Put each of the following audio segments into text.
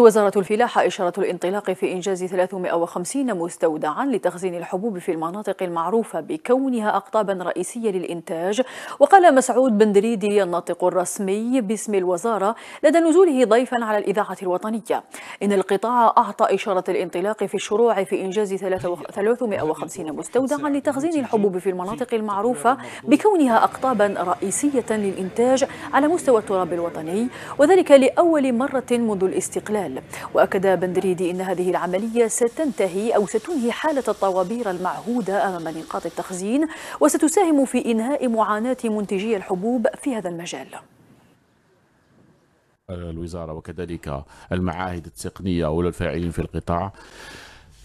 وزارة الفلاحة إشارة الانطلاق في إنجاز 350 مستودعا لتخزين الحبوب في المناطق المعروفة بكونها أقطابا رئيسية للإنتاج وقال مسعود بن دريدي الناطق الرسمي باسم الوزارة لدى نزوله ضيفا على الإذاعة الوطنية إن القطاع أعطى إشارة الانطلاق في الشروع في إنجاز 350 مستودعا لتخزين الحبوب في المناطق المعروفة بكونها أقطابا رئيسية للإنتاج على مستوى التراب الوطني وذلك لأول مرة منذ الاستقلال الاحتلال وأكد بندريدي أن هذه العملية ستنتهي أو ستنهي حالة الطوابير المعهودة أمام نقاط التخزين وستساهم في إنهاء معاناة منتجي الحبوب في هذا المجال الوزارة وكذلك المعاهد التقنية والفاعلين في القطاع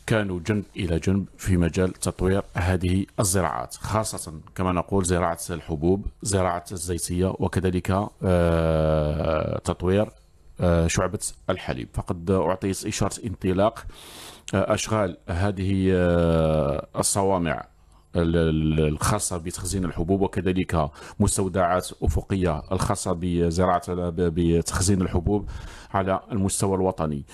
كانوا جنب إلى جنب في مجال تطوير هذه الزراعات خاصة كما نقول زراعة الحبوب زراعة الزيتية وكذلك آه، تطوير آه، شعبة الحليب فقد أعطيت إشارة انطلاق آه، أشغال هذه آه، الصوامع الخاصة بتخزين الحبوب وكذلك مستودعات أفقية الخاصة بزراعة بتخزين الحبوب على المستوى الوطني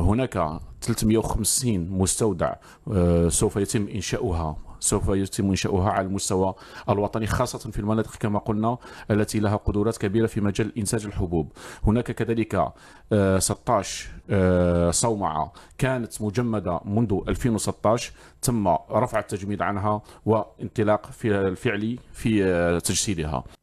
هناك 350 مستودع آه، سوف يتم إنشاؤها سوف يتم إنشاؤها على المستوى الوطني خاصة في المناطق كما قلنا التي لها قدرات كبيرة في مجال إنتاج الحبوب هناك كذلك 16 آه، آه، صومعة كانت مجمدة منذ 2016 تم رفع التجميد عنها وانطلاق الفعلي في تجسيدها